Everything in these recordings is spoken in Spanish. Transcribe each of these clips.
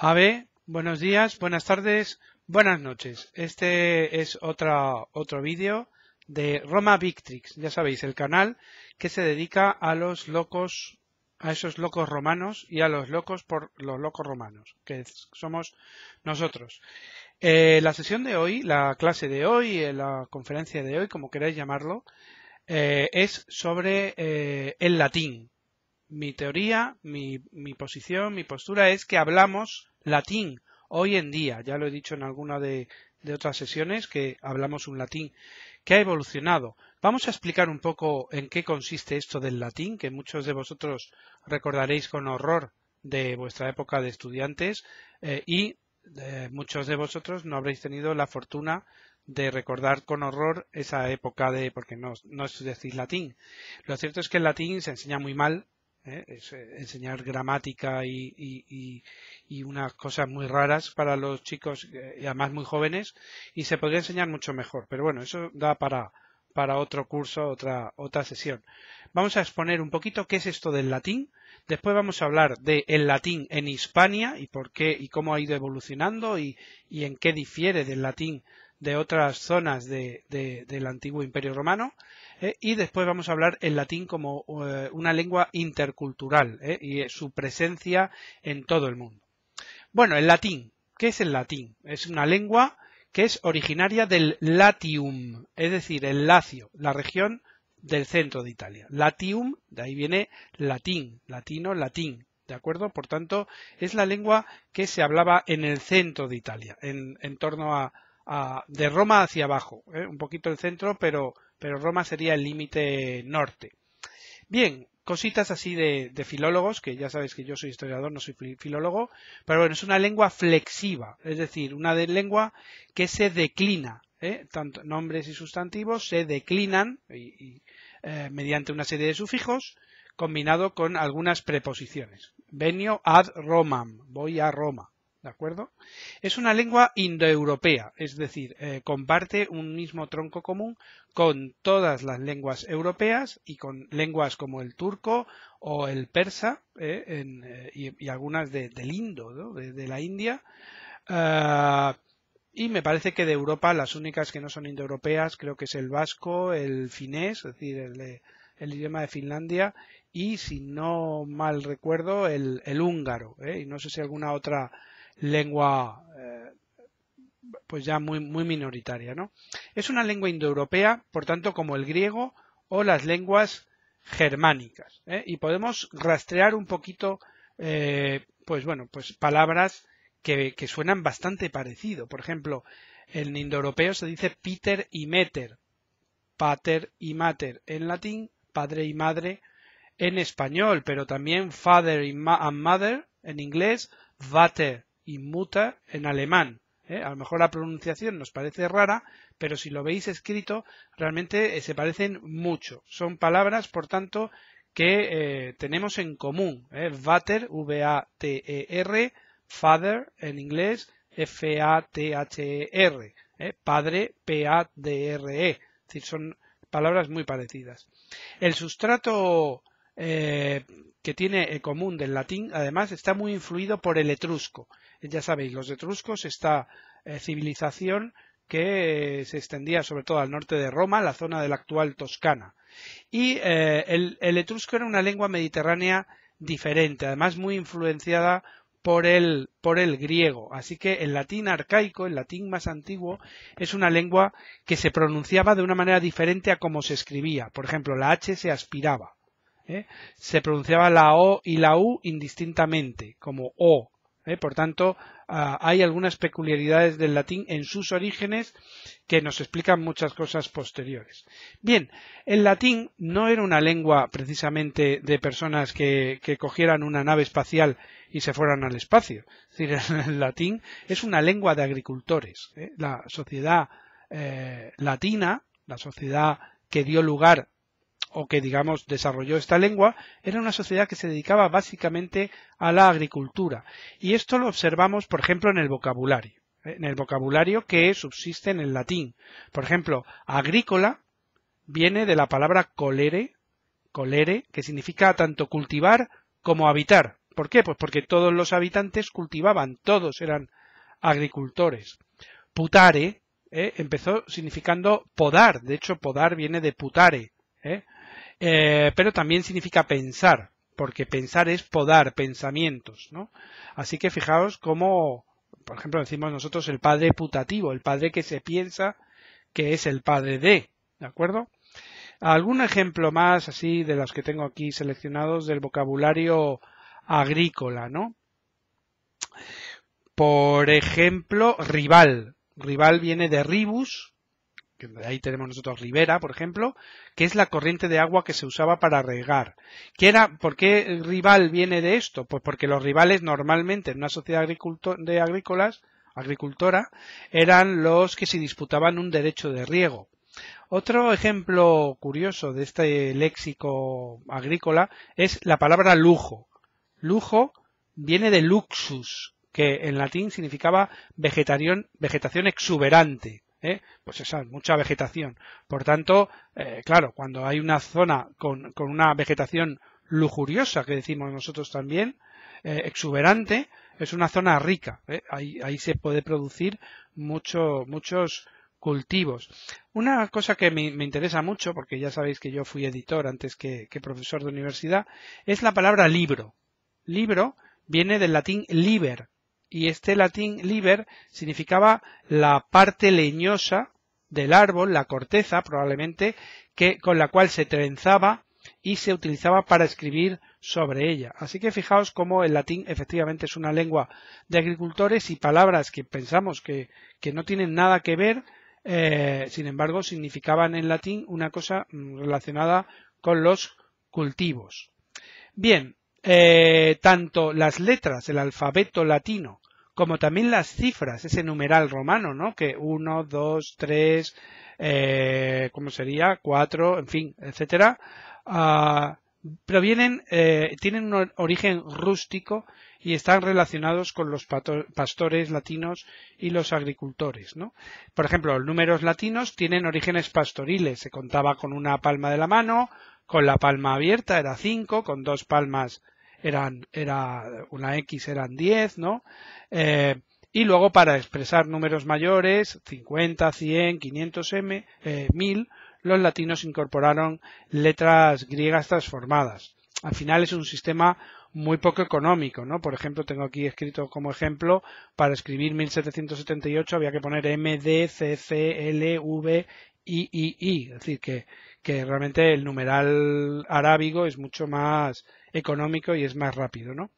Ave, buenos días, buenas tardes, buenas noches. Este es otra, otro vídeo de Roma Victrix, ya sabéis, el canal que se dedica a los locos, a esos locos romanos y a los locos por los locos romanos, que somos nosotros. Eh, la sesión de hoy, la clase de hoy, eh, la conferencia de hoy, como queráis llamarlo, eh, es sobre el latín, mi teoría, mi, posición, mi postura es que hablamos latín hoy en día. Ya lo he dicho en alguna de, otras sesiones que hablamos un latín que ha evolucionado. Vamos a explicar un poco en qué consiste esto del latín, que muchos de vosotros recordaréis con horror de vuestra época de estudiantes eh, y eh, muchos de vosotros no habréis tenido la fortuna de recordar con horror esa época de porque no, es decir latín. Lo cierto es que el latín se enseña muy mal ¿eh? Eh, enseñar gramática y, y, y, unas cosas muy raras para los chicos eh, y además muy jóvenes y se podría enseñar mucho mejor. Pero bueno, eso da para, para otro curso, otra, otra sesión. Vamos a exponer un poquito qué es esto del latín. Después vamos a hablar del latín en Hispania y por qué y cómo ha ido evolucionando y, y en qué difiere del latín de otras zonas del antiguo imperio romano. Eh, y después vamos a hablar el latín como eh, una lengua intercultural eh, y su presencia en todo el mundo. Bueno, el latín. ¿Qué es el latín? Es una lengua que es originaria del Latium, es decir, el Lacio, la región del centro de Italia. Latium, de ahí viene latín, latino, latín, ¿De acuerdo? Por tanto, es la lengua que se hablaba en el centro de Italia, en torno a, de Roma hacia abajo, ¿eh? un poquito el centro, pero, pero Roma sería el límite norte. Bien, cositas así de, filólogos, que ya sabéis que yo soy historiador, no soy filólogo, pero bueno, es una lengua flexiva, es decir, una lengua que se declina, ¿eh? tanto nombres y sustantivos se declinan eh, mediante una serie de sufijos combinado con algunas preposiciones. Venio ad Romam, voy a Roma. ¿De acuerdo? Es una lengua indoeuropea, es decir, eh, comparte un mismo tronco común con todas las lenguas europeas y con lenguas como el turco o el persa eh, eh, y, algunas de, del indo, de, la India. Ah, y me parece que de Europa las únicas que no son indoeuropeas creo que es el vasco, el finés, es decir, el, el idioma de Finlandia y, si no mal recuerdo, el, el húngaro. Y no sé si alguna otra lengua eh, pues ya muy, muy minoritaria. Es una lengua indoeuropea, por tanto, como el griego o las lenguas germánicas. ¿eh? Y podemos rastrear un poquito, eh, pues bueno, pues palabras que, suenan bastante parecido. Por ejemplo, en indoeuropeo se dice Peter y Meter, pater y mater en latín, padre y madre en español, pero también father y and mother en inglés, vater inmuta en alemán. ¿eh? A lo mejor la pronunciación nos parece rara, pero si lo veis escrito, realmente eh, se parecen mucho. Son palabras, por tanto, que eh, tenemos en común. Vater, V-A-T-E-R, father en inglés, F-A-T-H-E-R, padre, P-A-D-R-E. Es decir, son palabras muy parecidas. El sustrato que tiene el eh, común del latín, además está muy influido por el etrusco. Ya sabéis, los etruscos, esta eh, civilización que eh, se extendía sobre todo al norte de Roma, la zona de la actual Toscana. Y el, etrusco era una lengua mediterránea diferente, además muy influenciada por el, por el griego. Así que el latín arcaico, el latín más antiguo, es una lengua que se pronunciaba de una manera diferente a como se escribía. Por ejemplo, la H se aspiraba. ¿eh? se pronunciaba la O y la U indistintamente, como O. ¿eh? Por tanto, ah, hay algunas peculiaridades del latín en sus orígenes que nos explican muchas cosas posteriores. Bien, el latín no era una lengua precisamente de personas que, cogieran una nave espacial y se fueran al espacio. decir, el latín es una lengua de agricultores. ¿eh? La sociedad latina, la sociedad que dio lugar o que digamos desarrolló esta lengua, era una sociedad que se dedicaba básicamente a la agricultura. Y esto lo observamos, por ejemplo, en el vocabulario, ¿eh? en el vocabulario que subsiste en el latín. Por ejemplo, agrícola viene de la palabra colere, colere, que significa tanto cultivar como habitar. ¿Por qué? Pues porque todos los habitantes cultivaban, todos eran agricultores. Putare, ¿eh? empezó significando podar. De hecho, podar viene de putare, ¿eh? Eh, pero también significa pensar, porque pensar es podar pensamientos, ¿no? Así que fijaos cómo, por ejemplo, decimos nosotros el padre putativo, el padre que se piensa que es el padre de, ¿de acuerdo? ¿Algún ejemplo más así de los que tengo aquí seleccionados del vocabulario agrícola, ¿no? Por ejemplo, rival. Rival viene de ribus, ahí tenemos nosotros Ribera, por ejemplo, que es la corriente de agua que se usaba para regar. era, ¿Por qué rival viene de esto? Pues porque los rivales normalmente en una sociedad de agrícolas, agricultora eran los que se disputaban un derecho de riego. Otro ejemplo curioso de este léxico agrícola es la palabra lujo. Lujo viene de luxus, que en latín significaba vegetación exuberante. ¿eh? pues esa, mucha vegetación. Por tanto, eh, claro, cuando hay una zona con, una vegetación lujuriosa, que decimos nosotros también, eh, exuberante, es una zona rica. Ahí, ahí, se puede producir muchos muchos cultivos. Una cosa que me, interesa mucho, porque ya sabéis que yo fui editor antes que, que profesor de universidad, es la palabra libro. Libro viene del latín liber, y este latín liber significaba la parte leñosa del árbol, la corteza probablemente, que, con la cual se trenzaba y se utilizaba para escribir sobre ella. Así que fijaos cómo el latín efectivamente es una lengua de agricultores y palabras que pensamos que, no tienen nada que ver, eh, sin embargo, significaban en latín una cosa mm, relacionada con los cultivos. Bien, eh, tanto las letras, el alfabeto latino, como también las cifras, ese numeral romano, ¿no? Que 1, 2, 3, ¿cómo sería? 4, en fin, etcétera. Ah, provienen, eh, tienen un origen rústico y están relacionados con los pastores latinos y los agricultores. ¿no? Por ejemplo, los números latinos tienen orígenes pastoriles. Se contaba con una palma de la mano, con la palma abierta era 5, con dos palmas eran, era una X eran 10, ¿no? Eh, y luego para expresar números mayores, 50, 100, 500M, 1000, los latinos incorporaron letras griegas transformadas. Al final es un sistema muy poco económico, ¿no? Por ejemplo, tengo aquí escrito como ejemplo, para escribir 1778 había que poner M, D, C, C, L, V, I, I, I. Es decir, que, que realmente el numeral arábigo es mucho más económico y es más rápido, ¿no?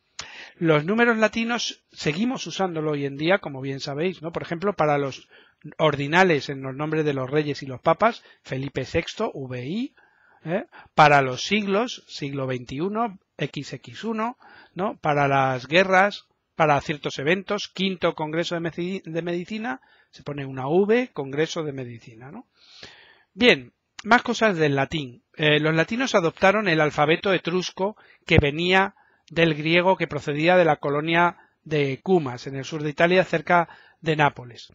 Los números latinos seguimos usándolo hoy en día, como bien sabéis, ¿no? Por ejemplo, para los ordinales en los nombres de los reyes y los papas, Felipe VI, VI, ¿eh? para los siglos, siglo XXI, XX1, ¿no? Para las guerras, para ciertos eventos, quinto Congreso de, Medicina, se pone una V, Congreso de Medicina, ¿no? Bien, más cosas del latín. Eh, los latinos adoptaron el alfabeto etrusco que venía del griego que procedía de la colonia de Cumas, en el sur de Italia, cerca de Nápoles.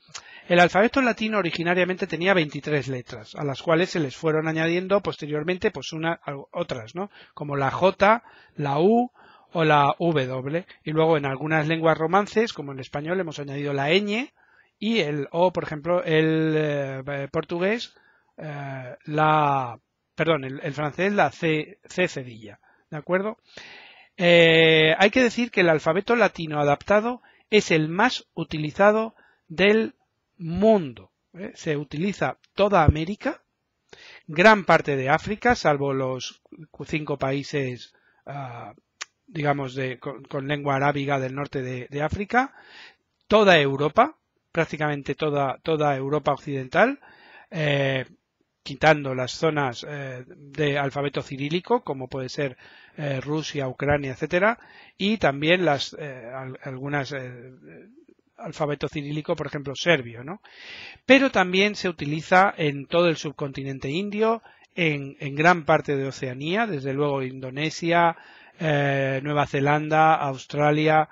El alfabeto latino originariamente tenía 23 letras, a las cuales se les fueron añadiendo posteriormente pues una, otras, ¿no? como la J, la U o la W. Y luego en algunas lenguas romances, como en español, hemos añadido la ñ y el O, por ejemplo, el eh, portugués eh, la, perdón, el, francés la C, cedilla, ¿de acuerdo? Eh, hay que decir que el alfabeto latino adaptado es el más utilizado del mundo. ¿eh? Se utiliza toda América, gran parte de África, salvo los cinco países, ah, digamos, con, lengua arábiga del norte de, África, toda Europa, prácticamente toda, toda Europa occidental, quitando las zonas eh, de alfabeto cirílico, como puede ser eh, Rusia, Ucrania, etcétera, y también las eh, algunas alfabeto cirílico, por ejemplo, serbio, ¿no? Pero también se utiliza en todo el subcontinente indio, en, en gran parte de Oceanía, desde luego Indonesia, Nueva Zelanda, Australia,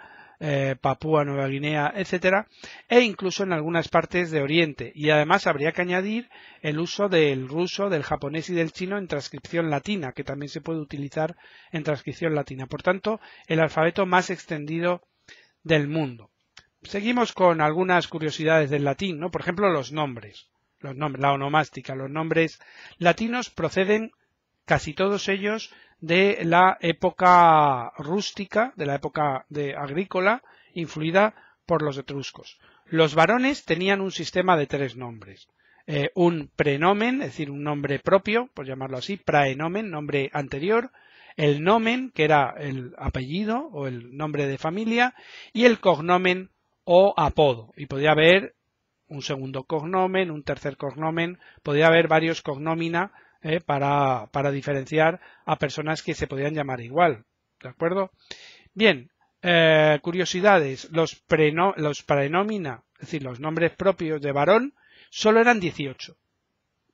eh, Papúa Nueva Guinea, etcétera, e incluso en algunas partes de Oriente. Y además habría que añadir el uso del ruso, del japonés y del chino en transcripción latina, que también se puede utilizar en transcripción latina. Por tanto, el alfabeto más extendido del mundo. Seguimos con algunas curiosidades del latín, ¿no? Por ejemplo, los nombres, los nombres la onomástica, los nombres latinos proceden casi todos ellos de la época rústica, de la época de agrícola, influida por los etruscos. Los varones tenían un sistema de tres nombres. Eh, un prenomen, es decir, un nombre propio, por llamarlo así, praenomen, nombre anterior, el nomen, que era el apellido o el nombre de familia, y el cognomen o apodo. Y podía haber un segundo cognomen, un tercer cognomen, podía haber varios cognomina eh, para, para, diferenciar a personas que se podían llamar igual. ¿De acuerdo? Bien, eh, curiosidades. Los, prenomina, los prenómina, es decir, los nombres propios de varón, solo eran 18.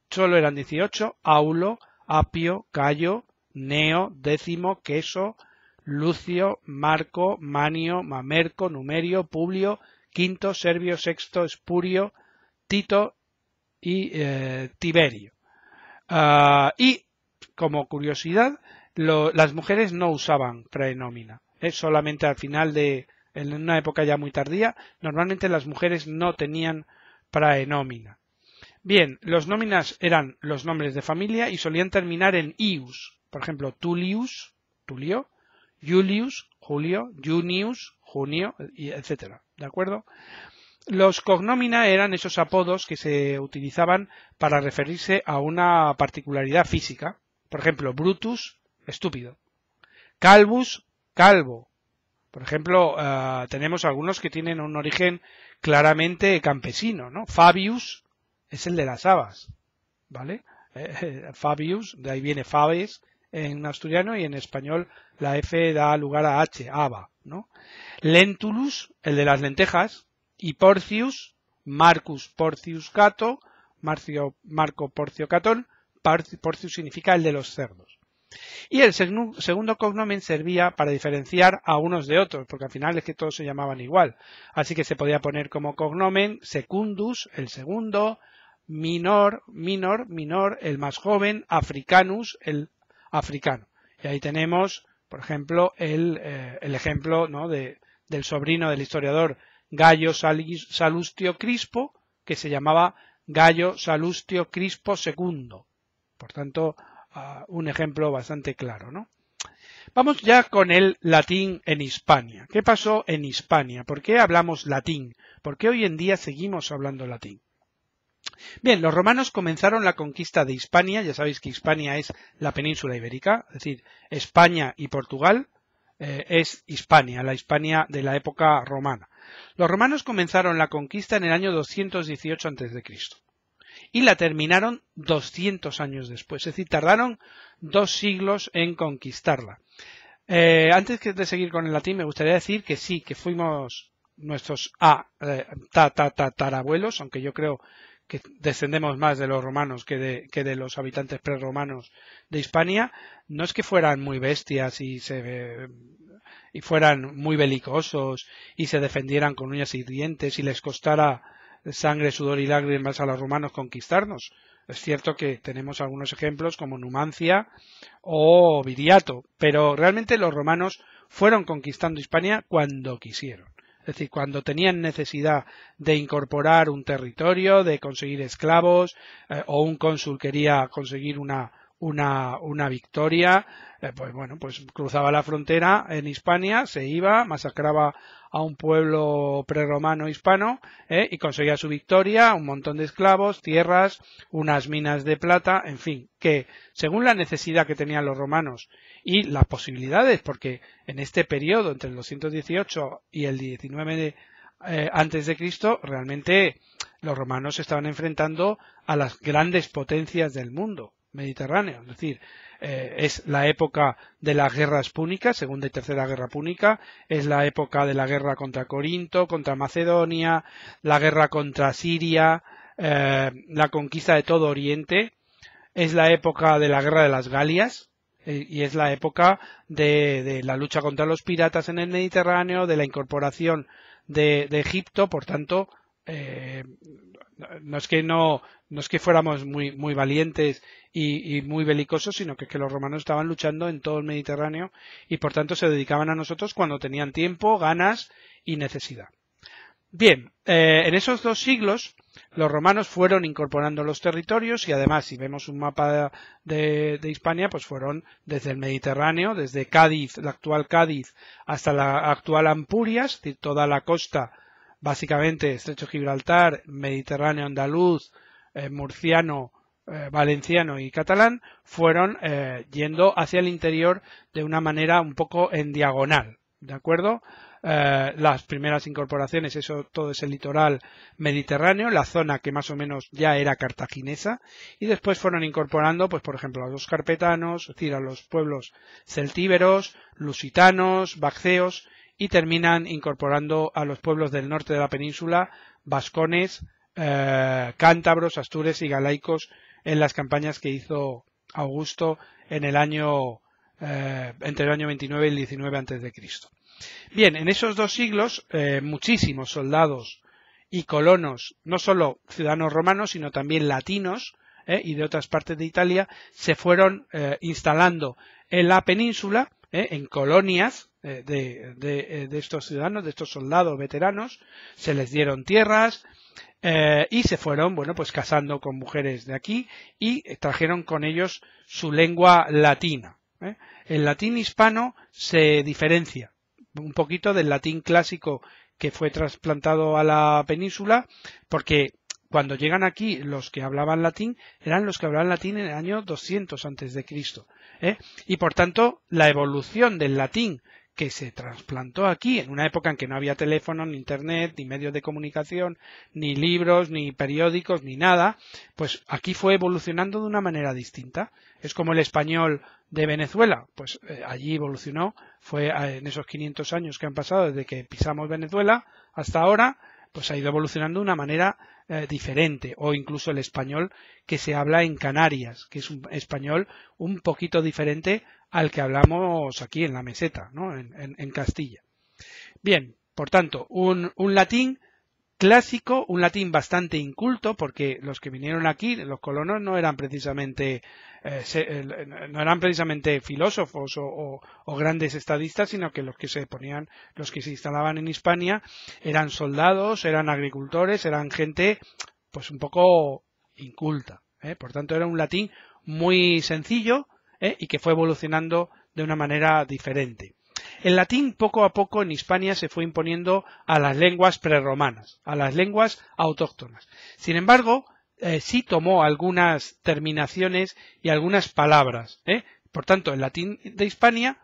Solo eran 18. Aulo, Apio, Cayo, Neo, Décimo, Queso, Lucio, Marco, Manio, Mamerco, Numerio, Publio, Quinto, Servio, Sexto, Espurio, Tito y eh, Tiberio. Ah, y, como curiosidad, las mujeres no usaban praenómina. solamente al final de, en una época ya muy tardía, normalmente las mujeres no tenían praenómina. Bien, los nóminas eran los nombres de familia y solían terminar en ius. Por ejemplo, Tullius, Tulio, Julius, Julio, Junius, Junio, etc. ¿De acuerdo? Los cognomina eran esos apodos que se utilizaban para referirse a una particularidad física. Por ejemplo, Brutus, estúpido. Calvus, calvo. Por ejemplo, eh, tenemos algunos que tienen un origen claramente campesino, ¿no? Fabius es el de las habas, ¿vale? Eh, eh, Fabius, de ahí viene Fabes en asturiano y en español la F da lugar a H, haba, Lentulus, el de las lentejas, y Porcius, Marcus Porcius Cato, Marco Porcio Catón, Porcius significa el de los cerdos. Y el segundo cognomen servía para diferenciar a unos de otros, porque al final es que todos se llamaban igual. Así que se podía poner como cognomen secundus, el segundo, minor, minor, minor, el más joven, africanus, el africano. Y ahí tenemos, por ejemplo, el, eh, ejemplo del sobrino del historiador Gallo Salustio Crispo, que se llamaba Gallo Salustio Crispo II. Por tanto, ah, un ejemplo bastante claro, ¿no? Vamos ya con el latín en Hispania. ¿Qué pasó en Hispania? ¿Por qué hablamos latín? ¿Por qué hoy en día seguimos hablando latín? Bien, los romanos comenzaron la conquista de Hispania, ya sabéis que Hispania es la península ibérica, es decir, España y Portugal, eh, es Hispania, la Hispania de la época romana. Los romanos comenzaron la conquista en el año 218 a.C. y la terminaron 200 años después, es decir, tardaron dos siglos en conquistarla. Eh, antes de seguir con el latín, me gustaría decir que sí, que fuimos nuestros a eh, ta, ta, ta, tarabuelos, aunque yo creo que descendemos más de los romanos que de, que de los habitantes preromanos de Hispania, no es que fueran muy bestias y se y fueran muy belicosos y se defendieran con uñas y dientes y les costara sangre, sudor y lágrimas a los romanos conquistarnos. Es cierto que tenemos algunos ejemplos como Numancia o Viriato, pero realmente los romanos fueron conquistando Hispania cuando quisieron. Es decir, cuando tenían necesidad de incorporar un territorio, de conseguir esclavos, eh, o un cónsul quería conseguir una, una, una victoria, eh, pues bueno, pues cruzaba la frontera en Hispania, se iba, masacraba a un pueblo prerromano hispano eh, y conseguía su victoria, un montón de esclavos, tierras, unas minas de plata, en fin, que según la necesidad que tenían los romanos y las posibilidades, porque en este periodo entre el 218 y el 19 de, eh, antes de Cristo, realmente los romanos estaban enfrentando a las grandes potencias del mundo. Mediterráneo. Es decir, eh, es la época de las guerras púnicas, segunda y tercera guerra púnica, es la época de la guerra contra Corinto, contra Macedonia, la guerra contra Siria, eh, la conquista de todo Oriente, es la época de la guerra de las Galias eh, y es la época de, la lucha contra los piratas en el Mediterráneo, de la incorporación de Egipto, por tanto, eh, no es que no, es que fuéramos muy, muy valientes y, muy belicosos, sino que, los romanos estaban luchando en todo el Mediterráneo y por tanto se dedicaban a nosotros cuando tenían tiempo, ganas y necesidad. Bien, eh, en esos dos siglos los romanos fueron incorporando los territorios y además si vemos un mapa de, Hispania pues fueron desde el Mediterráneo, desde Cádiz, la actual Cádiz, hasta la actual Ampurias, es decir, toda la costa básicamente Estrecho Gibraltar, Mediterráneo andaluz, eh, murciano, eh, valenciano y catalán, fueron eh, yendo hacia el interior de una manera un poco en diagonal, ¿de acuerdo? las primeras incorporaciones, eso todo es el litoral mediterráneo, la zona que más o menos ya era cartaginesa, y después fueron incorporando, pues por ejemplo, a los carpetanos, es decir, a los pueblos celtíberos, lusitanos, bacceos, y terminan incorporando a los pueblos del norte de la península, vascones, eh, cántabros, astures y galaicos en las campañas que hizo Augusto en el año eh, entre el año 29 y el 19 antes de Cristo. Bien, en esos dos siglos eh, muchísimos soldados y colonos, no solo ciudadanos romanos, sino también latinos y de otras partes de Italia, se fueron instalando en la península ¿eh? en colonias eh, eh, de, estos ciudadanos, de estos soldados veteranos, se les dieron tierras y se fueron, bueno, pues casando con mujeres de aquí y trajeron con ellos su lengua latina. El latín hispano se diferencia un poquito del latín clásico que fue trasplantado a la península, porque cuando llegan aquí los que hablaban latín eran los que hablaban latín en el año 200 antes de Cristo. ¿eh? Y por tanto, la evolución del latín que se trasplantó aquí en una época en que no había teléfono, ni internet, ni medios de comunicación, ni libros, ni periódicos, ni nada, pues aquí fue evolucionando de una manera distinta. Es como el español de Venezuela, pues eh, allí evolucionó, fue ah, en esos 500 años que han pasado desde que pisamos Venezuela hasta ahora, pues ha ido evolucionando de una manera eh, diferente, o incluso el español que se habla en Canarias, que es un español un poquito diferente al que hablamos aquí en la meseta, ¿no? en, Castilla. Bien, por tanto, un, un latín clásico, un latín bastante inculto, porque los que vinieron aquí, los colonos, no eran precisamente, eh, eh, no eran precisamente filósofos o, grandes estadistas, sino que los que se ponían, los que se instalaban en Hispania, eran soldados, eran agricultores, eran gente, pues un poco inculta. ¿eh? Por tanto, era un latín muy sencillo y que fue evolucionando de una manera diferente. El latín poco a poco en Hispania se fue imponiendo a las lenguas preromanas, a las lenguas autóctonas. Sin embargo, eh, sí tomó algunas terminaciones y algunas palabras. ¿eh? Por tanto, el latín de Hispania,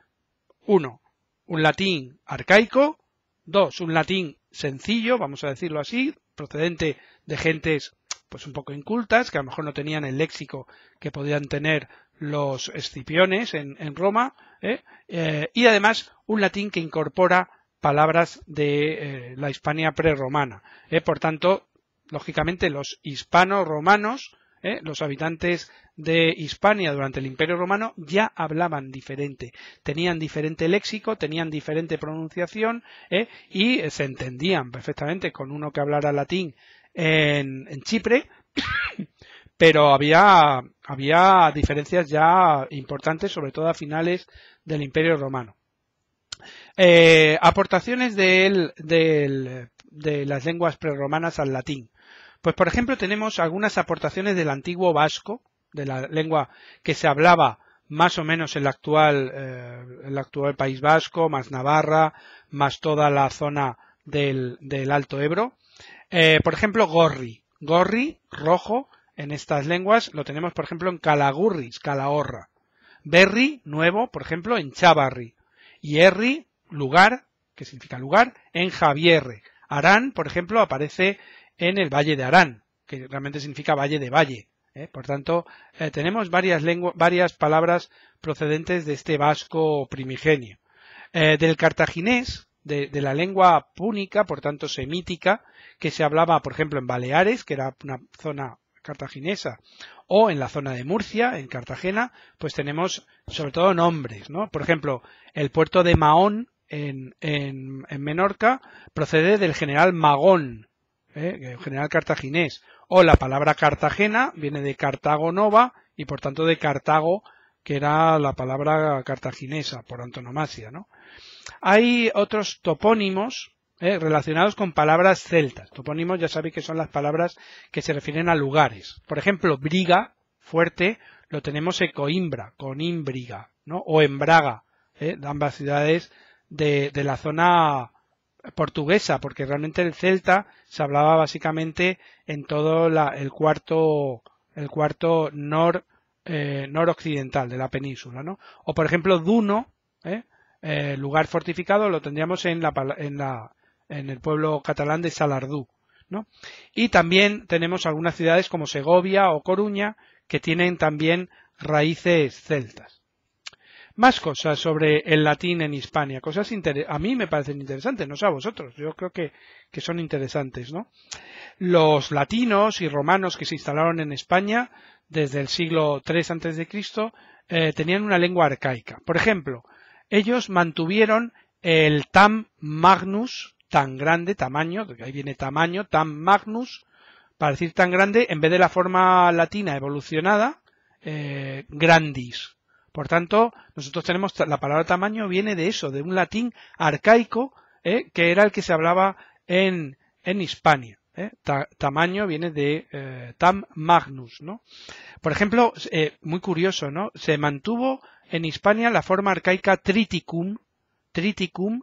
uno, un latín arcaico, dos, un latín sencillo, vamos a decirlo así, procedente de gentes pues un poco incultas, que a lo mejor no tenían el léxico que podían tener los escipiones en, Roma, ¿eh? Eh, y además un latín que incorpora palabras de eh, la Hispania prerromana. Por tanto, lógicamente, los Hispano romanos los habitantes de Hispania durante el Imperio Romano, ya hablaban diferente. Tenían diferente léxico, tenían diferente pronunciación y se entendían perfectamente con uno que hablara latín en Chipre pero había, había diferencias ya importantes, sobre todo a finales del Imperio Romano. Eh, aportaciones de, él, de, las lenguas preromanas al latín. Pues, por ejemplo, tenemos algunas aportaciones del antiguo vasco, de la lengua que se hablaba más o menos en el actual, el eh, actual País Vasco, más Navarra, más toda la zona del, Alto Ebro. Eh, por ejemplo, Gorri. Gorri, rojo, en estas lenguas lo tenemos, por ejemplo, en Calagurris, Calahorra. Berri, nuevo, por ejemplo, en Chavarri. Y Erri, lugar, que significa lugar, en Javierre. Arán, por ejemplo, aparece en el Valle de Arán, que realmente significa Valle de Valle. ¿eh? Por tanto, eh, tenemos varias, varias palabras procedentes de este vasco primigenio. Eh, del cartaginés, de, de, la lengua púnica, por tanto semítica, que se hablaba, por ejemplo, en Baleares, que era una zona cartaginesa o en la zona de Murcia, en Cartagena, pues tenemos sobre todo nombres, ¿no? Por ejemplo, el puerto de Mahón en, en, Menorca procede del general Magón, ¿eh? general cartaginés, o la palabra Cartagena viene de Cartago Nova y por tanto de Cartago, que era la palabra cartaginesa por antonomasia, Hay otros topónimos ¿eh? relacionados con palabras celtas. suponimos, ya sabéis que son las palabras que se refieren a lugares. Por ejemplo, briga, fuerte, lo tenemos en Coimbra, con ¿no? o en Braga, ¿eh? ambas ciudades de, la zona portuguesa, porque realmente el celta se hablaba básicamente en todo el cuarto, el cuarto eh, noroccidental de la península, O por ejemplo Duno, lugar fortificado, lo tendríamos en en la, en el pueblo catalán de Salardú. Y también tenemos algunas ciudades como Segovia o Coruña que tienen también raíces celtas. Más cosas sobre el latín en Hispania, cosas a mí me parecen interesantes, no sé a vosotros, yo creo que, son interesantes, Los latinos y romanos que se instalaron en España desde el siglo III a.C. Eh, tenían una lengua arcaica. Por ejemplo, ellos mantuvieron el tam magnus tan grande, tamaño, ahí viene tamaño, tan magnus, para decir tan grande, en vez de la forma latina evolucionada, eh, grandis. Por tanto, nosotros tenemos la palabra tamaño viene de eso, de un latín arcaico, eh, que era el que se hablaba en, en Hispania. Eh. tamaño viene de tam magnus, ¿no? Por ejemplo, muy curioso, ¿no? Se mantuvo en Hispania la forma arcaica triticum, triticum,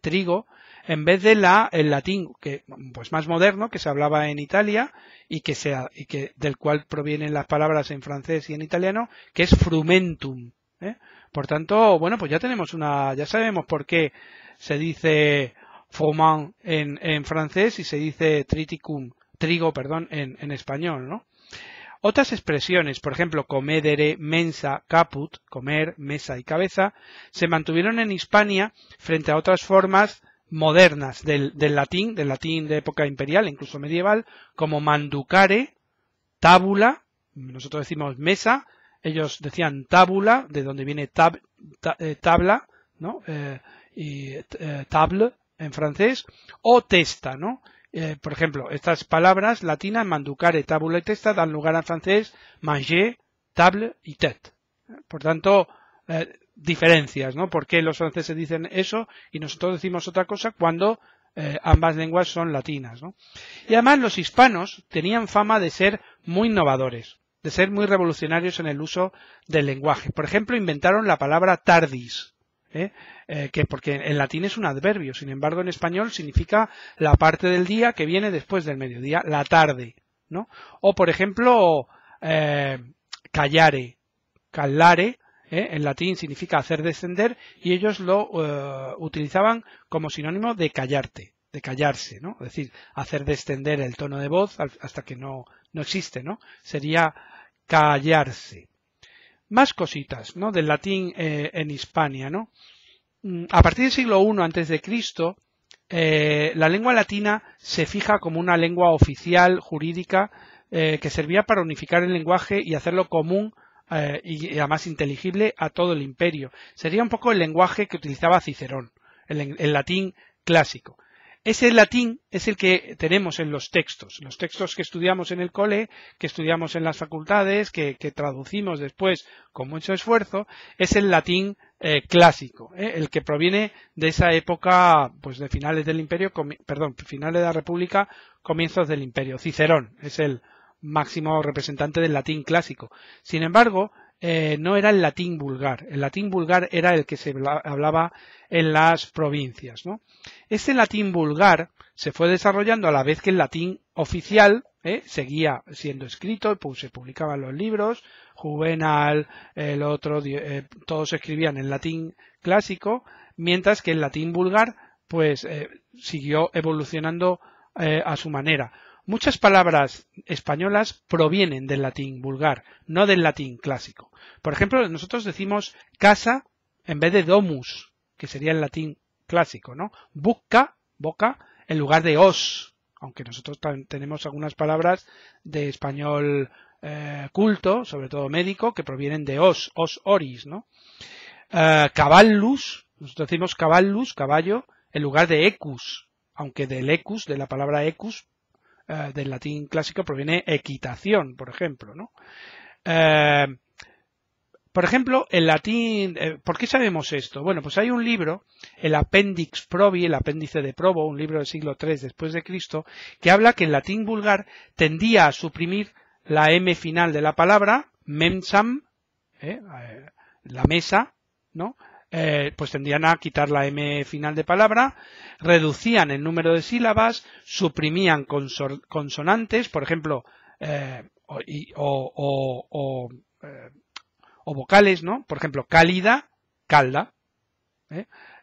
trigo, en vez de la el latín que pues más moderno que se hablaba en Italia y que sea y que del cual provienen las palabras en francés y en italiano que es frumentum. ¿eh? Por tanto, bueno, pues ya tenemos una, ya sabemos por qué se dice froment en, en francés y se dice triticum, trigo, perdón, en, en español, ¿no? Otras expresiones, por ejemplo, comedere, mensa, caput, comer, mesa y cabeza, se mantuvieron en Hispania frente a otras formas modernas del, latín, del latín de época imperial, incluso medieval, como manducare, tábula, nosotros decimos mesa, ellos decían tábula, de donde viene eh, tabla, ¿no? Eh, y eh, table en francés, o testa, ¿no? Eh, por ejemplo, estas palabras latinas, manducare, tabula y testa, dan lugar al francés manger, table y tête. Por tanto, eh, diferencias, ¿no? ¿Por qué los franceses dicen eso y nosotros decimos otra cosa cuando eh, ambas lenguas son latinas, ¿no? Y además los hispanos tenían fama de ser muy innovadores, de ser muy revolucionarios en el uso del lenguaje. Por ejemplo, inventaron la palabra tardis, ¿eh? Eh, que porque en latín es un adverbio, sin embargo en español significa la parte del día que viene después del mediodía, la tarde, ¿no? O por ejemplo, eh, callare, callare, en latín significa hacer descender y ellos lo utilizaban como sinónimo de callarte, de callarse, ¿no? Es decir, hacer descender el tono de voz hasta que no, no existe, ¿no? Sería callarse. Más cositas, ¿no? Del latín eh, en Hispania, ¿no? Mm, a partir del siglo I antes de Cristo, eh, la lengua latina se fija como una lengua oficial jurídica eh, que servía para unificar el lenguaje y hacerlo común y, además inteligible a todo el imperio. Sería un poco el lenguaje que utilizaba Cicerón, el latín clásico. Ese latín es el que tenemos en los textos, los textos que estudiamos en el cole, que estudiamos en las facultades, que, traducimos después con mucho esfuerzo, es el latín eh, clásico, eh, el que proviene de esa época, pues de finales del imperio, perdón, finales de la República, comienzos del imperio. Cicerón es el máximo representante del latín clásico. Sin embargo, eh, no era el latín vulgar. El latín vulgar era el que se hablaba en las provincias. ¿no? Este latín vulgar se fue desarrollando a la vez que el latín oficial ¿eh? seguía siendo escrito, pues, se publicaban los libros, Juvenal, el otro, eh, todos escribían en latín clásico, mientras que el latín vulgar pues siguió evolucionando a su manera. Muchas palabras españolas provienen del latín vulgar, no del latín clásico. Por ejemplo, nosotros decimos casa en vez de domus, que sería el latín clásico, ¿no? Bucca, boca, en lugar de os, aunque nosotros tenemos algunas palabras de español eh, culto, sobre todo médico, que provienen de os, os oris, ¿no? Eh, caballus, nosotros decimos caballus, caballo, en lugar de ecus, aunque del ecus, de la palabra ecus, eh, del latín clásico proviene equitación, por ejemplo, ¿no? Eh, por ejemplo, el latín, eh, ¿por qué sabemos esto? Bueno, pues hay un libro, el Appendix Probi, el apéndice de Probo, un libro del siglo III después de Cristo, que habla que el latín vulgar tendía a suprimir la M final de la palabra, memsam, la mesa, ¿no? Eh, pues tendrían a quitar la M final de palabra, reducían el número de sílabas, suprimían consonantes, por ejemplo, eh, eh, o, vocales, ¿no? Por ejemplo, cálida, calda,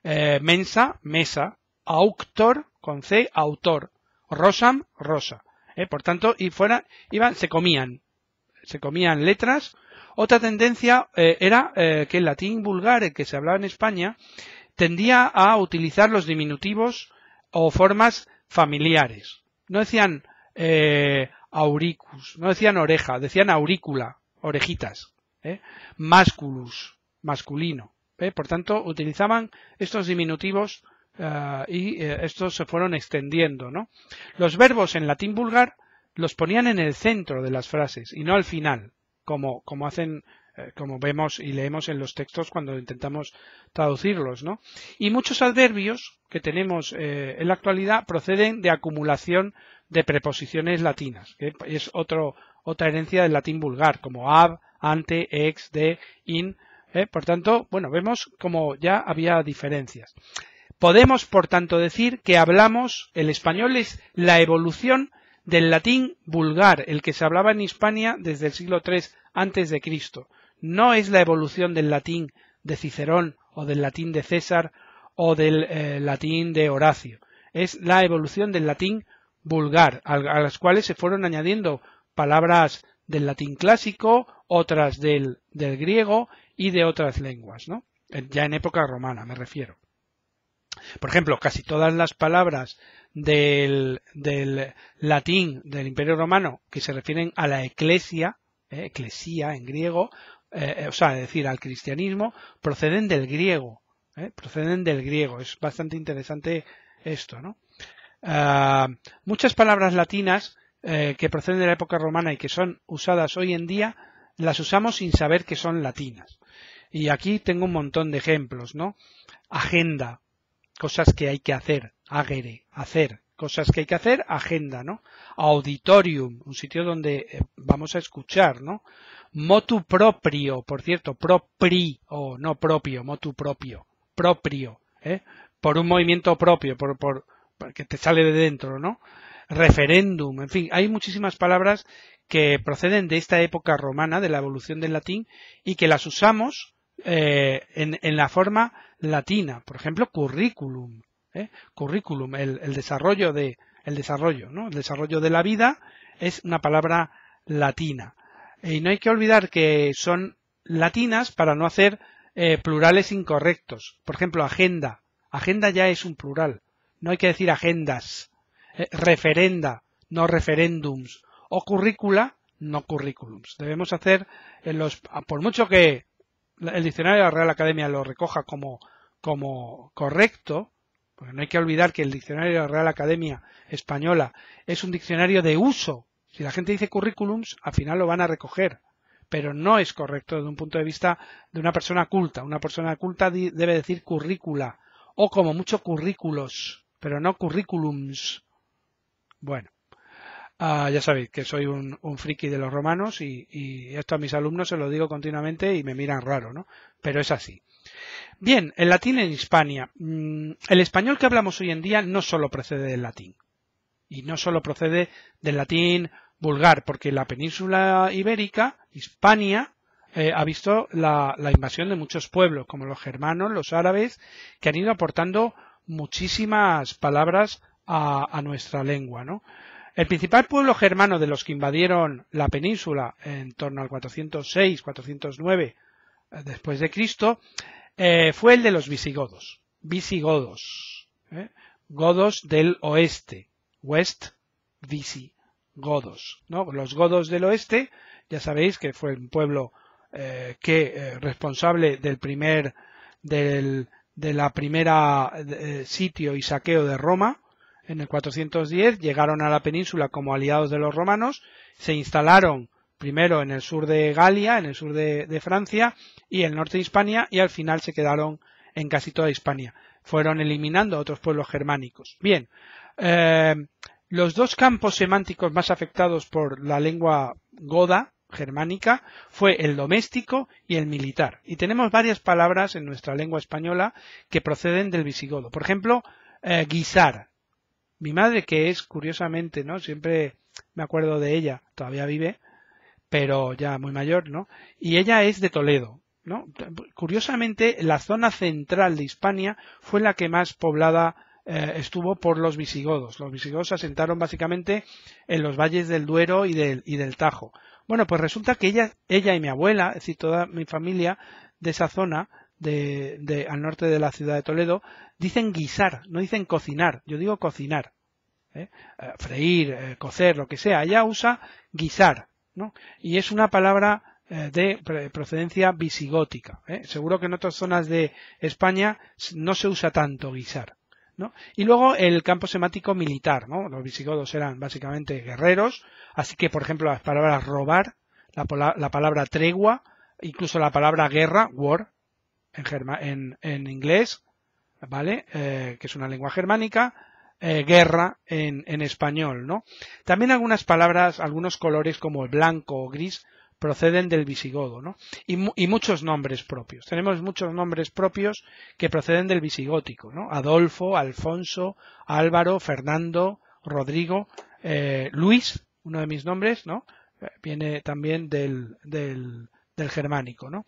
mensa, mesa, auctor, con C, autor, rosam, rosa. Por tanto, y fuera, iban, se comían, se comían letras otra tendencia eh, era eh, que el latín vulgar el que se hablaba en España tendía a utilizar los diminutivos o formas familiares. No decían eh, auricus, no decían oreja, decían aurícula, orejitas, masculus, masculino. Por tanto, utilizaban estos diminutivos y estos se fueron extendiendo. Los verbos en latín vulgar los ponían en el centro de las frases y no al final como, como hacen eh, como vemos y leemos en los textos cuando intentamos traducirlos, ¿no? Y muchos adverbios que tenemos eh, en la actualidad proceden de acumulación de preposiciones latinas, que es otro, otra herencia del latín vulgar, como ab, ante, ex, de, in. ¿eh? por tanto, bueno, vemos como ya había diferencias. Podemos, por tanto, decir que hablamos, el español es la evolución del latín vulgar, el que se hablaba en Hispania desde el siglo III antes de Cristo. No es la evolución del latín de Cicerón o del latín de César o del eh, latín de Horacio. Es la evolución del latín vulgar, a, las cuales se fueron añadiendo palabras del latín clásico, otras del, del griego y de otras lenguas, ¿no? Ya en época romana, me refiero. Por ejemplo, casi todas las palabras del, latín del Imperio Romano que se refieren a la eclesia, eh, eclesia en griego, eh, o sea, es decir, al cristianismo, proceden del griego. Eh, proceden del griego. Es bastante interesante esto, ¿no? Ah, muchas palabras latinas que proceden de la época romana y que son usadas hoy en día, las usamos sin saber que son latinas. Y aquí tengo un montón de ejemplos, ¿no? Agenda, cosas que hay que hacer, agere, hacer, cosas que hay que hacer, agenda, ¿no? Auditorium, un sitio donde eh, vamos a escuchar, ¿no? Motu proprio, por cierto, propri o no propio, motu propio, propio, ¿eh? Por un movimiento propio, por, por, que te sale de dentro, ¿no? Referéndum, en fin, hay muchísimas palabras que proceden de esta época romana, de la evolución del latín, y que las usamos eh, en, la forma latina, por ejemplo, currículum, ¿eh? currículum, el, desarrollo de el desarrollo, El desarrollo de la vida es una palabra latina. Y no hay que olvidar que son latinas para no hacer eh, plurales incorrectos. Por ejemplo, agenda. Agenda ya es un plural. No hay que decir agendas. referenda, no referendums O currícula, no currículums. Debemos hacer en los, por mucho que el diccionario de la Real Academia lo recoja como, como correcto, porque no hay que olvidar que el diccionario de la Real Academia Española es un diccionario de uso. Si la gente dice currículums, al final lo van a recoger, pero no es correcto desde un punto de vista de una persona culta. Una persona culta debe decir currícula o como mucho currículos, pero no currículums. Bueno, Ah, ya sabéis que soy un, friki de los romanos y, esto a mis alumnos se lo digo continuamente y me miran raro, ¿no? Pero es así. Bien, el latín en Hispania. Mm, el español que hablamos hoy en día no solo procede del latín. Y no solo procede del latín vulgar, porque la península ibérica, Hispania, eh, ha visto la, invasión de muchos pueblos, como los germanos, los árabes, que han ido aportando muchísimas palabras a, a, nuestra lengua, ¿no? El principal pueblo germano de los que invadieron la península en torno al 406-409 eh, después de Cristo eh, fue el de los visigodos. Visigodos. Eh, godos del oeste. West visigodos. ¿no? Los godos del oeste, ya sabéis que fue un pueblo que responsable del primer del, de la primera sitio y saqueo de Roma en el 410 llegaron a la península como aliados de los romanos, se instalaron primero en el sur de Galia, en el sur de, Francia y el norte de Hispania y al final se quedaron en casi toda Hispania. Fueron eliminando a otros pueblos germánicos. Bien, eh, los dos campos semánticos más afectados por la lengua goda germánica fue el doméstico y el militar. Y tenemos varias palabras en nuestra lengua española que proceden del visigodo. Por ejemplo, eh, guisar mi madre, que es, curiosamente, ¿no? Siempre me acuerdo de ella, todavía vive, pero ya muy mayor, ¿no? Y ella es de Toledo, ¿no? Curiosamente, la zona central de Hispania fue la que más poblada eh, estuvo por los visigodos. Los visigodos se asentaron básicamente en los valles del Duero y del, y del Tajo. Bueno, pues resulta que ella, ella y mi abuela, es decir, toda mi familia de esa zona, de, al norte de la ciudad de Toledo, dicen guisar, no dicen cocinar, yo digo cocinar. ¿eh? Eh, freír, eh, cocer, lo que sea. Allá usa guisar. ¿no? Y es una palabra de procedencia visigótica. Seguro que en otras zonas de España no se usa tanto guisar. Y luego el campo semático militar. ¿no? Los visigodos eran básicamente guerreros, así que, por ejemplo, las palabras robar, la, la palabra tregua, incluso la palabra guerra, war, en, en, inglés, ¿vale? Eh, que es una lengua germánica, eh, guerra en, español, ¿no? También algunas palabras, algunos colores como el blanco o gris proceden del visigodo, Y, muchos nombres propios. Tenemos muchos nombres propios que proceden del visigótico, Adolfo, Alfonso, Álvaro, Fernando, Rodrigo, eh, Luis, uno de mis nombres, ¿no? Viene también del, del, del germánico. ¿no?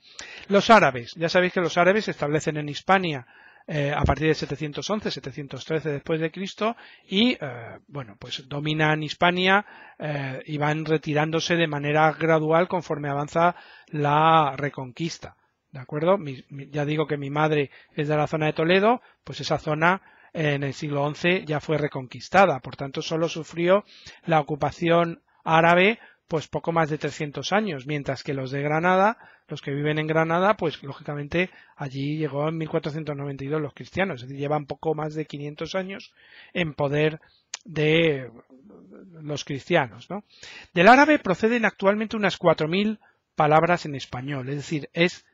Los árabes, ya sabéis que los árabes se establecen en Hispania eh, a partir de 711, 713 después de Cristo y eh, bueno pues dominan Hispania eh, y van retirándose de manera gradual conforme avanza la reconquista. ¿De acuerdo? ya digo que mi madre es de la zona de Toledo, pues esa zona en el siglo XI ya fue reconquistada, por tanto solo sufrió la ocupación árabe pues poco más de 300 años, mientras que los de Granada, los que viven en Granada, pues lógicamente allí llegó en 1492 los cristianos, es decir, llevan poco más de 500 años en poder de los cristianos. Del árabe proceden actualmente unas 4.000 palabras en español, es decir, es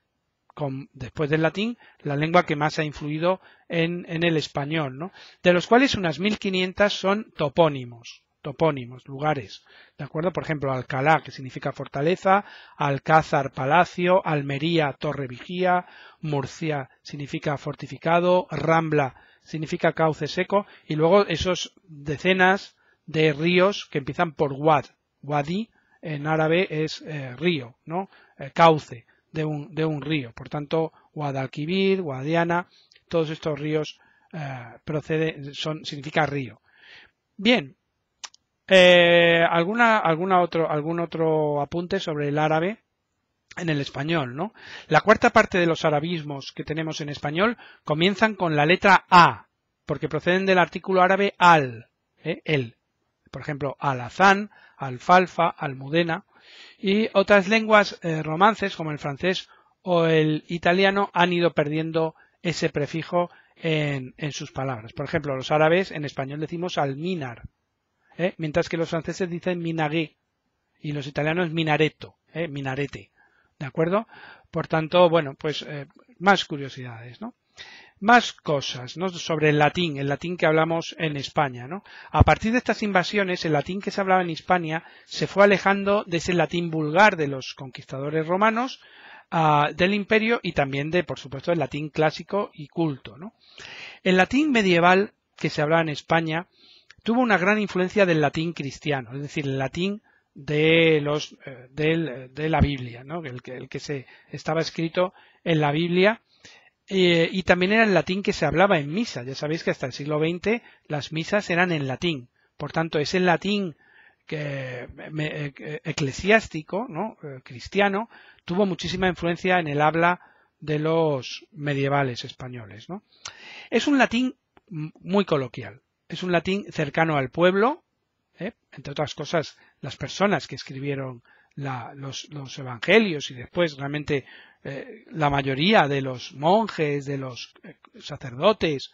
después del latín, la lengua que más ha influido en, el español, ¿no? de los cuales unas 1.500 son topónimos topónimos, lugares, ¿de acuerdo? Por ejemplo, Alcalá, que significa fortaleza, Alcázar, palacio, Almería, torre vigía, Murcia significa fortificado, Rambla significa cauce seco, y luego esos decenas de ríos que empiezan por Wad, Wadi en árabe es eh, río, ¿no? Eh, cauce de un, río, por tanto, Guadalquivir, Guadiana, todos estos ríos eh, son, significa río. Bien, eh, ¿alguna, alguna otro, ¿Algún otro apunte sobre el árabe? en el español, ¿no? La cuarta parte de los arabismos que tenemos en español comienzan con la letra A, porque proceden del artículo árabe al, ¿eh? el. Por ejemplo, alazán, alfalfa, almudena. Y otras lenguas eh, romances, como el francés o el italiano, han ido perdiendo ese prefijo en, en sus palabras. Por ejemplo, los árabes en español decimos alminar, ¿eh? mientras que los franceses dicen minagué y los italianos minareto, ¿eh? minarete. ¿De acuerdo? Por tanto, bueno, pues eh, más curiosidades, ¿no? Más cosas, ¿no? Sobre el latín, el latín que hablamos en España, ¿no? A partir de estas invasiones, el latín que se hablaba en España se fue alejando de ese latín vulgar de los conquistadores romanos, ah, del imperio y también de, por supuesto, el latín clásico y culto, ¿no? El latín medieval que se hablaba en España tuvo una gran influencia del latín cristiano, es decir, el latín de los eh, la Biblia, el, que, se estaba escrito en la Biblia eh, y también era el latín que se hablaba en misa. Ya sabéis que hasta el siglo XX las misas eran en latín, por tanto ese latín eh, eclesiástico, ¿no? cristiano, tuvo muchísima influencia en el habla de los medievales españoles. Es un latín muy coloquial, es un latín cercano al pueblo, ¿eh? entre otras cosas las personas que escribieron los, evangelios y después realmente eh, la mayoría de los monjes, de los eh, sacerdotes,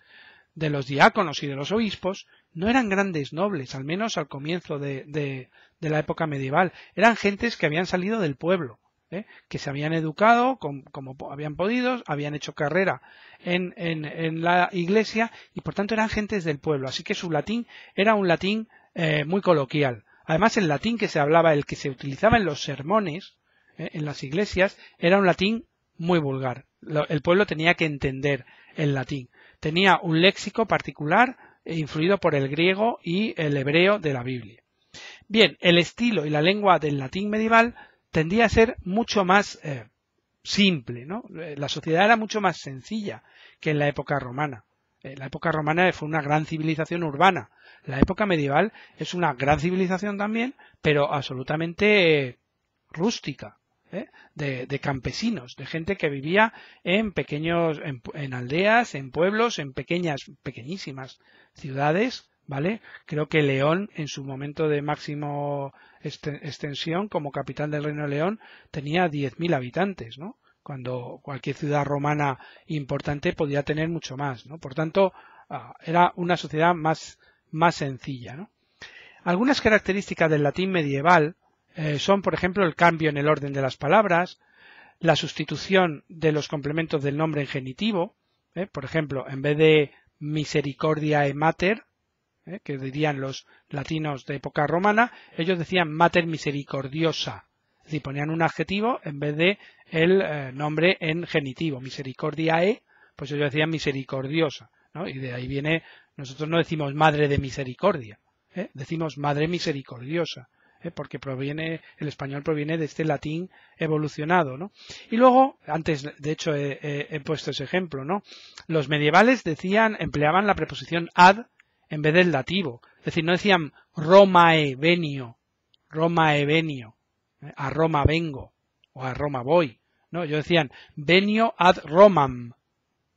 de los diáconos y de los obispos, no eran grandes nobles, al menos al comienzo de la época medieval, eran gentes que habían salido del pueblo ¿eh? que se habían educado como habían podido, habían hecho carrera en, en, la iglesia y por tanto eran gentes del pueblo. Así que su latín era un latín eh, muy coloquial. Además, el latín que se hablaba, el que se utilizaba en los sermones, ¿eh? en las iglesias, era un latín muy vulgar. el pueblo tenía que entender el latín. Tenía un léxico particular influido por el griego y el hebreo de la Biblia. Bien, el estilo y la lengua del latín medieval tendía a ser mucho más eh, simple, ¿no? Eh, la sociedad era mucho más sencilla que en la época romana. Eh, la época romana fue una gran civilización urbana. La época medieval es una gran civilización también, pero absolutamente rústica, De, campesinos, de gente que vivía en pequeños, en, aldeas, en pueblos, en pequeñas, pequeñísimas ciudades ¿vale? Creo que León, en su momento de máximo extensión como capital del Reino de León, tenía 10.000 habitantes, ¿no? Cuando cualquier ciudad romana importante podía tener mucho más, Por tanto, ah, era una sociedad más, más sencilla, Algunas características del latín medieval eh, son, por ejemplo, el cambio en el orden de las palabras, la sustitución de los complementos del nombre en genitivo, ¿eh? por ejemplo, en vez de misericordia e mater, ¿eh? que dirían los latinos de época romana, ellos decían mater misericordiosa. Es decir, ponían un adjetivo en vez de el eh, nombre en genitivo. Misericordiae, pues ellos decían misericordiosa. Y de ahí viene, nosotros no decimos madre de misericordia, ¿eh? decimos madre misericordiosa. porque proviene, el español proviene de este latín evolucionado, Y luego, antes, de hecho, he, puesto ese ejemplo, ¿no? Los medievales decían, empleaban la preposición ad en vez del lativo, Es decir, no decían Romae venio, Romae venio, eh, a Roma vengo o a Roma voy. No, yo decían venio ad Romam,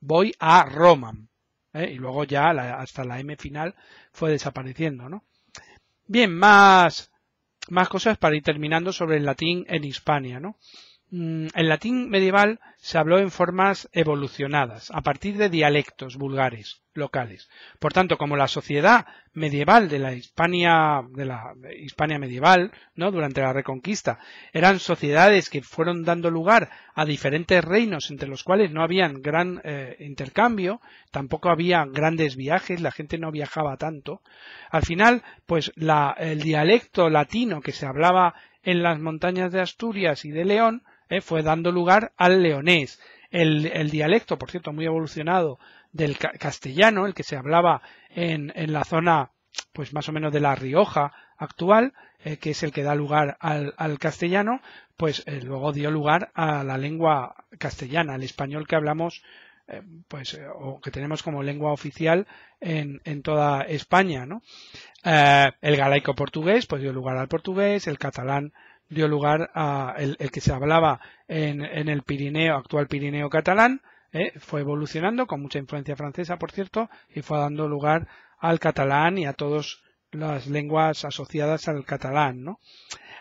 voy a Romam. ¿eh? Y luego ya hasta la M final fue desapareciendo, ¿no? Bien, más, más cosas para ir terminando sobre el latín en Hispania, ¿no? Mm, el latín medieval se habló en formas evolucionadas, a partir de dialectos vulgares locales. Por tanto, como la sociedad medieval de la Hispania, de la Hispania medieval, ¿no? durante la Reconquista, eran sociedades que fueron dando lugar a diferentes reinos entre los cuales no habían gran eh, intercambio, tampoco había grandes viajes, la gente no viajaba tanto. Al final, pues el dialecto latino que se hablaba en las montañas de Asturias y de León eh, fue dando lugar al leonés. El, el dialecto, por cierto, muy evolucionado del castellano, el que se hablaba en, en la zona pues más o menos de la Rioja actual, eh, que es el que da lugar al, castellano, pues eh, luego dio lugar a la lengua castellana, el español que hablamos eh, pues o que tenemos como lengua oficial en, en toda España, el galaico portugués pues dio lugar al portugués, el catalán dio lugar a el que se hablaba en, en el Pirineo, actual Pirineo catalán, ¿eh? fue evolucionando con mucha influencia francesa, por cierto, y fue dando lugar al catalán y a todas las lenguas asociadas al catalán.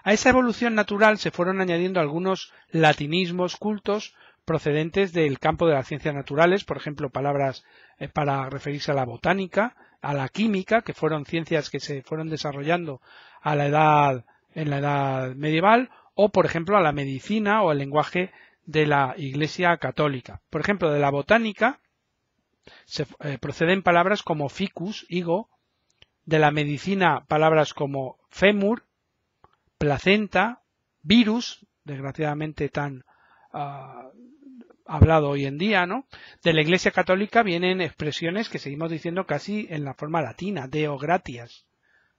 A esa evolución natural se fueron añadiendo algunos latinismos cultos procedentes del campo de las ciencias naturales, por ejemplo, palabras eh, para referirse a la botánica, a la química, que fueron ciencias que se fueron desarrollando a la edad en la edad medieval, o por ejemplo a la medicina o al lenguaje de la Iglesia católica. Por ejemplo, de la botánica se eh, proceden palabras como ficus, higo, de la medicina palabras como fémur, placenta, virus, desgraciadamente tan ah, hablado hoy en día, ¿no? De la Iglesia Católica vienen expresiones que seguimos diciendo casi en la forma latina, deo gratias,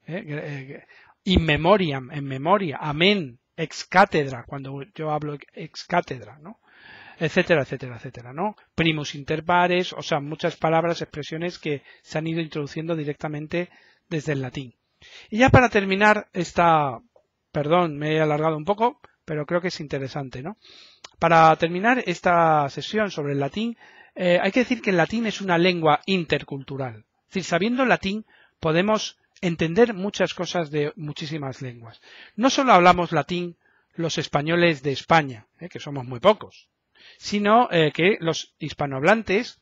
¿eh? Eh, in memoriam, en memoria, amén, ex cátedra, cuando yo hablo ex cátedra, ¿no? etcétera, etcétera, etcétera, ¿no? Primos interpares, o sea, muchas palabras, expresiones que se han ido introduciendo directamente desde el latín. Y ya para terminar esta, perdón, me he alargado un poco, pero creo que es interesante, ¿no? Para terminar esta sesión sobre el latín, eh, hay que decir que el latín es una lengua intercultural. Es decir, sabiendo latín podemos entender muchas cosas de muchísimas lenguas. No solo hablamos latín los españoles de España, eh, que somos muy pocos, sino eh, que los hispanohablantes,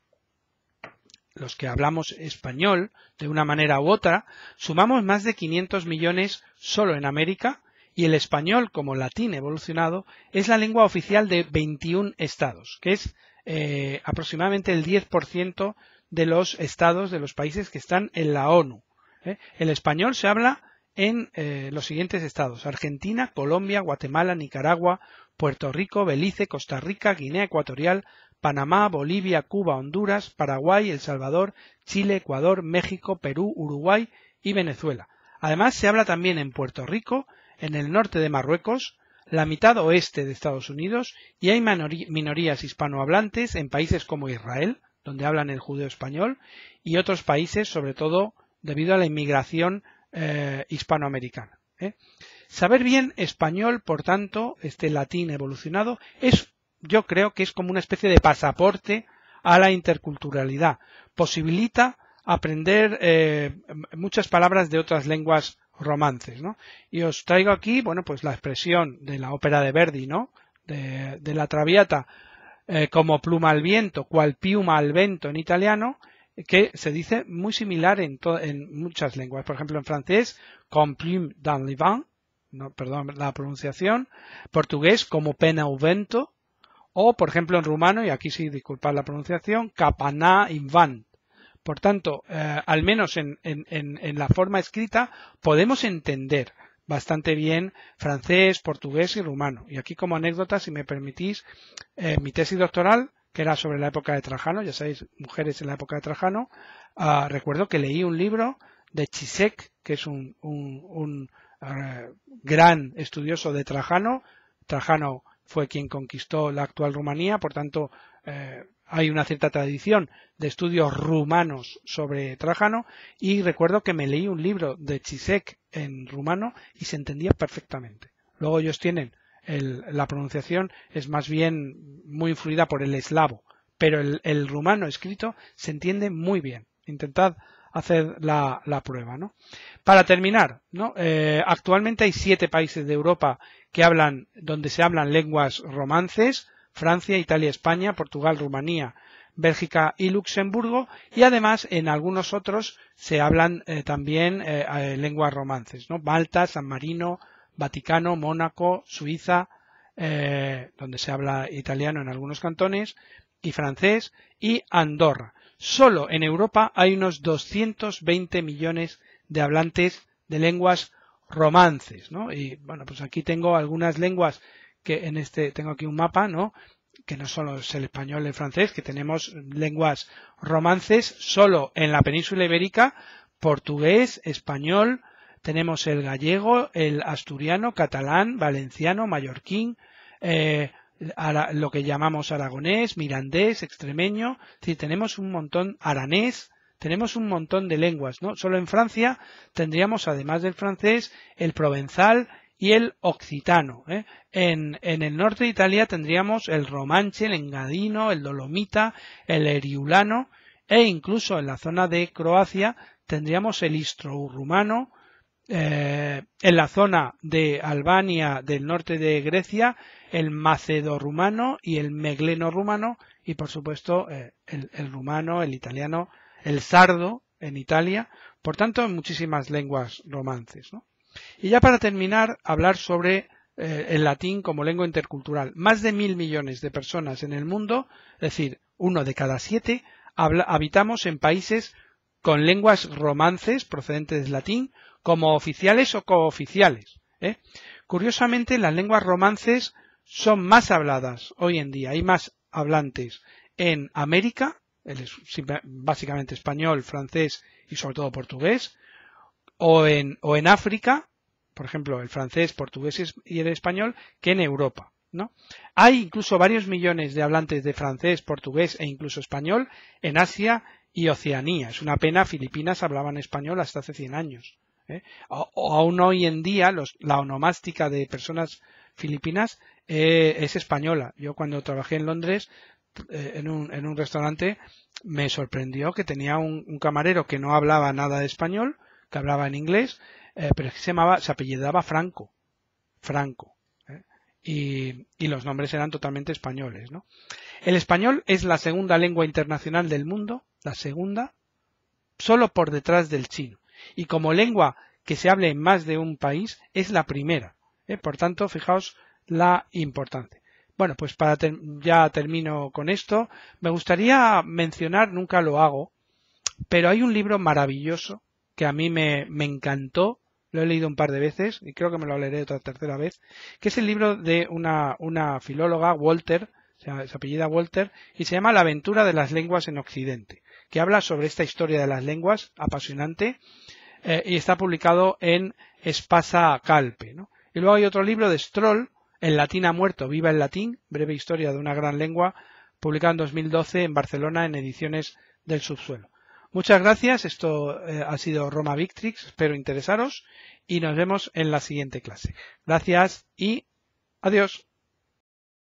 los que hablamos español de una manera u otra, sumamos más de 500 millones solo en América y el español como latín evolucionado es la lengua oficial de 21 estados, que es eh, aproximadamente el 10% de los estados de los países que están en la ONU. ¿eh? El español se habla en eh, los siguientes estados, Argentina, Colombia, Guatemala, Nicaragua, Puerto Rico, Belice, Costa Rica, Guinea Ecuatorial, Panamá, Bolivia, Cuba, Honduras, Paraguay, El Salvador, Chile, Ecuador, México, Perú, Uruguay y Venezuela. Además, se habla también en Puerto Rico, en el norte de Marruecos, la mitad oeste de Estados Unidos y hay minorías hispanohablantes en países como Israel, donde hablan el judeo español, y otros países, sobre todo debido a la inmigración eh, hispanoamericana. ¿eh? Saber bien español, por tanto, este latín evolucionado, es, yo creo que es como una especie de pasaporte a la interculturalidad. Posibilita aprender eh, muchas palabras de otras lenguas romances, Y os traigo aquí, bueno, pues la expresión de la ópera de Verdi, ¿no? De, la Traviata, como pluma al viento, cual piuma al vento en italiano, que se dice muy similar en, en muchas lenguas. Por ejemplo, en francés, plume dans le perdón la pronunciación, portugués como pena o vento, o por ejemplo en rumano, y aquí sí disculpad la pronunciación, capana Van. Por tanto, eh, al menos en, en, la forma escrita, podemos entender bastante bien francés, portugués y rumano. Y aquí como anécdota, si me permitís, eh, mi tesis doctoral que era sobre la época de Trajano, ya sabéis, mujeres en la época de Trajano. Ah, recuerdo que leí un libro de Chisek, que es un, ah, gran estudioso de Trajano. Trajano fue quien conquistó la actual Rumanía, por tanto, eh, hay una cierta tradición de estudios rumanos sobre Trajano y recuerdo que me leí un libro de Chisek en rumano y se entendía perfectamente. Luego ellos tienen la pronunciación es más bien muy influida por el eslavo, pero el, rumano escrito se entiende muy bien. Intentad hacer la, la prueba, ¿no? Para terminar, ¿no? Eh, actualmente hay siete países de Europa que hablan, donde se hablan lenguas romances, Francia, Italia, España, Portugal, Rumanía, Bélgica y Luxemburgo, y además en algunos otros se hablan eh, también eh, lenguas romances, ¿no? Malta, San Marino, Vaticano, Mónaco, Suiza, eh, donde se habla italiano en algunos cantones, y francés, y Andorra. Solo en Europa hay unos 220 millones de hablantes de lenguas romances, Y bueno, pues aquí tengo algunas lenguas que en este, tengo aquí un mapa, ¿no? que no solo es el español, y el francés, que tenemos lenguas romances solo en la península ibérica, portugués, español, tenemos el gallego, el asturiano, catalán, valenciano, mallorquín, eh, lo que llamamos aragonés, mirandés, extremeño, Si tenemos un montón aranés, tenemos un montón de lenguas, ¿no? Solo en Francia tendríamos, además del francés, el provenzal y el occitano. ¿eh? En, el norte de Italia tendríamos el romanche, el engadino, el dolomita, el eriulano, e incluso en la zona de Croacia tendríamos el rumano. Eh, en la zona de Albania, del norte de Grecia, el macedo rumano y el megleno rumano, y por supuesto eh, el, rumano, el italiano, el sardo en Italia, por tanto muchísimas lenguas romances. Y ya para terminar, hablar sobre eh, el latín como lengua intercultural. Más de mil millones de personas en el mundo, es decir, uno de cada siete, habitamos en países con lenguas romances procedentes del latín como oficiales o cooficiales. ¿eh? Curiosamente, las lenguas romances son más habladas hoy en día, hay más hablantes en América, básicamente español, francés y sobre todo portugués, o en, África, por ejemplo, el francés, portugués y el español, que en Europa. Hay incluso varios millones de hablantes de francés, portugués e incluso español en Asia y Oceanía. Es una pena, Filipinas hablaban español hasta hace 100 años. ¿eh? O, aún hoy en día la onomástica de personas filipinas eh, es española. Yo cuando trabajé en Londres eh, en, un, restaurante me sorprendió que tenía un, camarero que no hablaba nada de español, que hablaba en inglés, pero se llamaba, se apellidaba Franco. Franco. Y, los nombres eran totalmente españoles. El español es la segunda lengua internacional del mundo, la segunda, solo por detrás del chino y como lengua que se hable en más de un país es la primera. ¿eh? Por tanto, fijaos la importancia. Bueno, pues para ya termino con esto. Me gustaría mencionar, nunca lo hago, pero hay un libro maravilloso que a mí me, encantó, lo he leído un par de veces y creo que me lo leeré otra tercera vez, que es el libro de una, filóloga, Walter, se apellida Walter, y se llama La aventura de las lenguas en Occidente que habla sobre esta historia de las lenguas, apasionante, eh, y está publicado en Espasa Calpe. Y luego hay otro libro de Stroll, El latín ha muerto, viva el latín, breve historia de una gran lengua, publicado en 2012 en Barcelona en ediciones del subsuelo. Muchas gracias, esto eh, ha sido Roma Victrix, espero interesaros y nos vemos en la siguiente clase. Gracias y adiós.